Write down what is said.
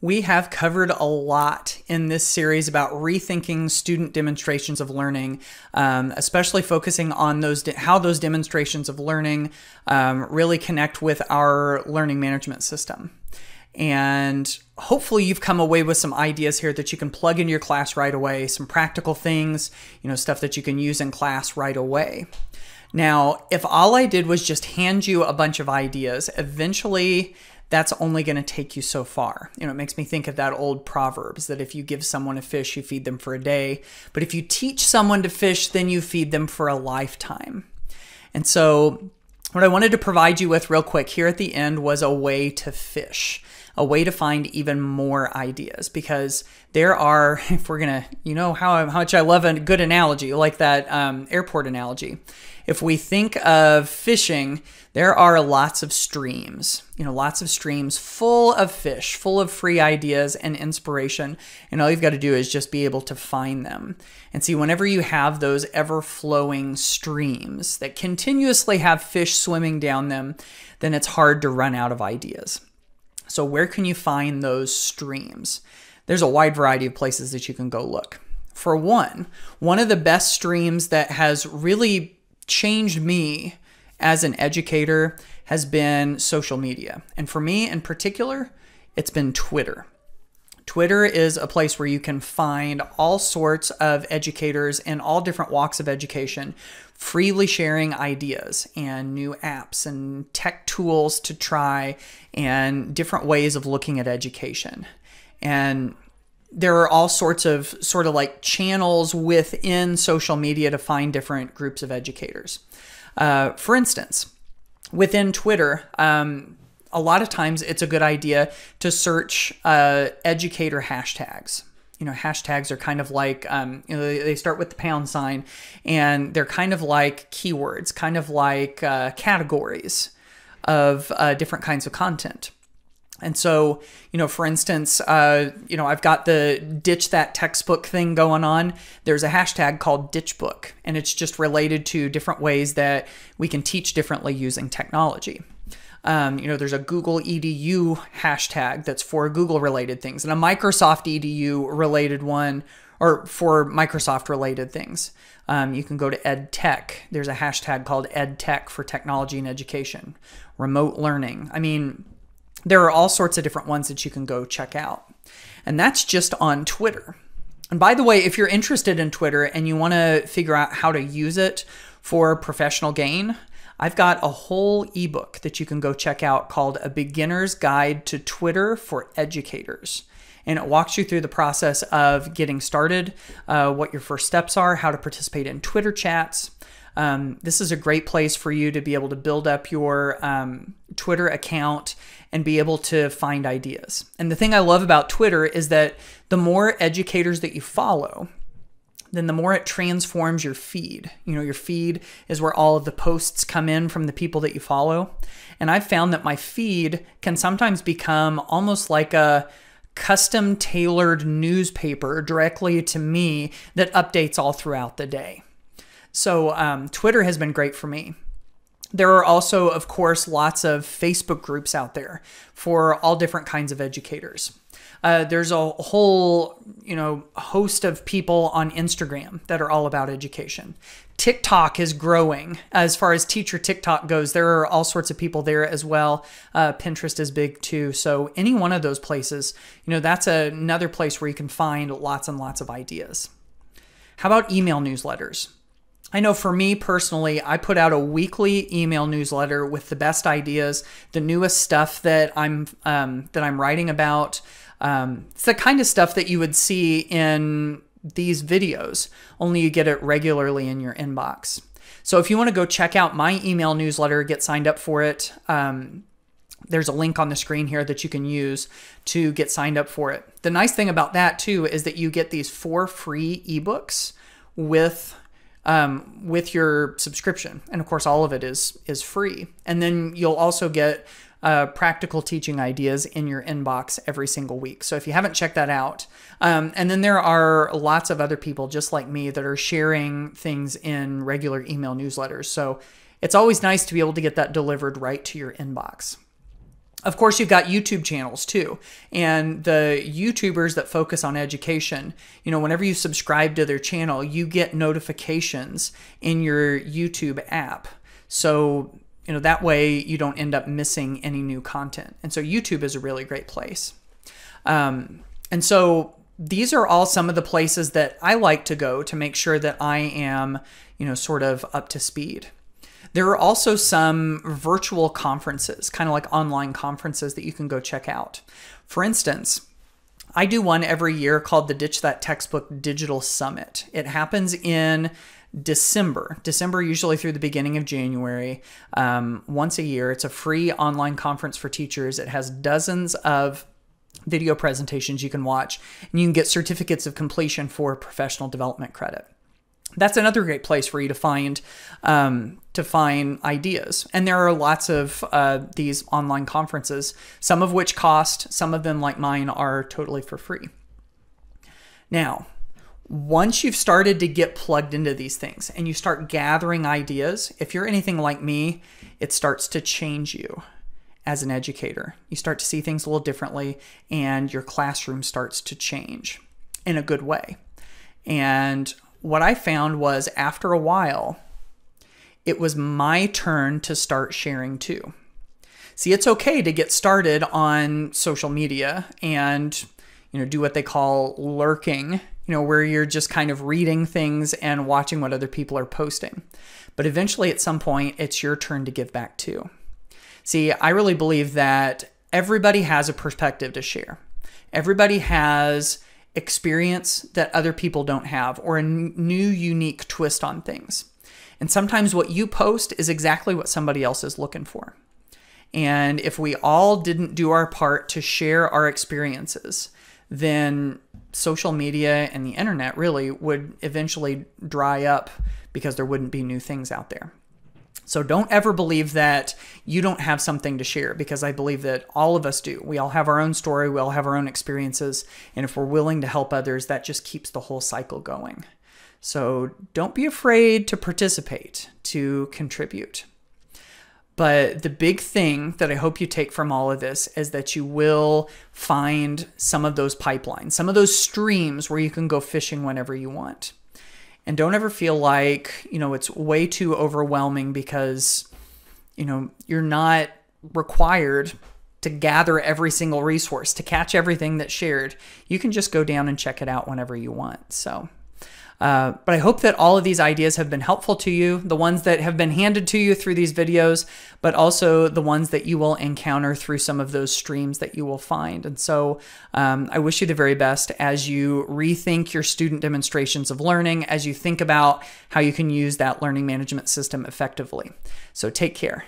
We have covered a lot in this series about rethinking student demonstrations of learning, um, especially focusing on those de- how those demonstrations of learning um, really connect with our learning management system. And hopefully, you've come away with some ideas here that you can plug into your class right away, some practical things, you know, stuff that you can use in class right away. Now, if all I did was just hand you a bunch of ideas, eventually that's only going to take you so far. You know, it makes me think of that old proverbs that if you give someone a fish, you feed them for a day, but if you teach someone to fish, then you feed them for a lifetime. And so, what I wanted to provide you with real quick here at the end was a way to fish a way to find even more ideas because there are, if we're gonna, you know how, how much I love a good analogy, like that um, airport analogy. If we think of fishing, there are lots of streams, you know, lots of streams full of fish, full of free ideas and inspiration. And all you've got to do is just be able to find them. And see, whenever you have those ever flowing streams that continuously have fish swimming down them, then it's hard to run out of ideas. So, where can you find those streams? There's a wide variety of places that you can go look. For one, one of the best streams that has really changed me as an educator has been social media. And for me in particular, it's been Twitter. Twitter is a place where you can find all sorts of educators in all different walks of education freely sharing ideas and new apps and tech tools to try and different ways of looking at education. And there are all sorts of sort of like channels within social media to find different groups of educators. Uh, for instance, within Twitter, um, a lot of times it's a good idea to search uh, educator hashtags. You know, hashtags are kind of like, um, you know, they start with the pound sign and they're kind of like keywords, kind of like uh, categories of uh, different kinds of content. And so, you know, for instance, uh, you know, I've got the ditch that textbook thing going on. There's a hashtag called ditch book, and it's just related to different ways that we can teach differently using technology. Um, you know, there's a Google EDU hashtag that's for Google related things and a Microsoft EDU related one or for Microsoft related things. Um, you can go to EdTech. There's a hashtag called EdTech for technology and education, remote learning. I mean, there are all sorts of different ones that you can go check out. And that's just on Twitter. And by the way, if you're interested in Twitter and you want to figure out how to use it for professional gain, I've got a whole ebook that you can go check out called A Beginner's Guide to Twitter for Educators. And it walks you through the process of getting started, uh, what your first steps are, how to participate in Twitter chats. Um, this is a great place for you to be able to build up your um, Twitter account and be able to find ideas. And the thing I love about Twitter is that the more educators that you follow, then the more it transforms your feed. You know, your feed is where all of the posts come in from the people that you follow. And I've found that my feed can sometimes become almost like a custom tailored newspaper directly to me that updates all throughout the day. So, um, Twitter has been great for me. There are also, of course, lots of Facebook groups out there for all different kinds of educators. Uh, there's a whole you know host of people on Instagram that are all about education. TikTok is growing as far as teacher TikTok goes. There are all sorts of people there as well. Uh, Pinterest is big too. So any one of those places, you know, that's another place where you can find lots and lots of ideas. How about email newsletters? I know for me personally, I put out a weekly email newsletter with the best ideas, the newest stuff that I'm um, that I'm writing about. Um, it's the kind of stuff that you would see in these videos, only you get it regularly in your inbox. So if you want to go check out my email newsletter, get signed up for it. Um, there's a link on the screen here that you can use to get signed up for it. The nice thing about that too is that you get these four free ebooks with um, with your subscription, and of course all of it is is free. And then you'll also get uh, practical teaching ideas in your inbox every single week. So if you haven't checked that out, um, and then there are lots of other people just like me that are sharing things in regular email newsletters. So it's always nice to be able to get that delivered right to your inbox. Of course, you've got YouTube channels too. And the YouTubers that focus on education, you know, whenever you subscribe to their channel, you get notifications in your YouTube app. So you know that way you don't end up missing any new content and so youtube is a really great place um, and so these are all some of the places that i like to go to make sure that i am you know sort of up to speed there are also some virtual conferences kind of like online conferences that you can go check out for instance I do one every year called the Ditch That Textbook Digital Summit. It happens in December. December, usually through the beginning of January, um, once a year. It's a free online conference for teachers. It has dozens of video presentations you can watch, and you can get certificates of completion for professional development credit. That's another great place for you to find um, to find ideas, and there are lots of uh, these online conferences. Some of which cost, some of them, like mine, are totally for free. Now, once you've started to get plugged into these things and you start gathering ideas, if you're anything like me, it starts to change you as an educator. You start to see things a little differently, and your classroom starts to change in a good way. And what I found was after a while, it was my turn to start sharing too. See, it's okay to get started on social media and you know do what they call lurking you know, where you're just kind of reading things and watching what other people are posting. But eventually, at some point, it's your turn to give back too. See, I really believe that everybody has a perspective to share, everybody has experience that other people don't have or a new, unique twist on things. And sometimes what you post is exactly what somebody else is looking for. And if we all didn't do our part to share our experiences, then social media and the internet really would eventually dry up because there wouldn't be new things out there. So don't ever believe that you don't have something to share because I believe that all of us do. We all have our own story, we all have our own experiences, and if we're willing to help others, that just keeps the whole cycle going. So don't be afraid to participate, to contribute. But the big thing that I hope you take from all of this is that you will find some of those pipelines, some of those streams where you can go fishing whenever you want. And don't ever feel like, you know, it's way too overwhelming because, you know, you're not required to gather every single resource, to catch everything that's shared. You can just go down and check it out whenever you want. So uh, but I hope that all of these ideas have been helpful to you, the ones that have been handed to you through these videos, but also the ones that you will encounter through some of those streams that you will find. And so um, I wish you the very best as you rethink your student demonstrations of learning, as you think about how you can use that learning management system effectively. So take care.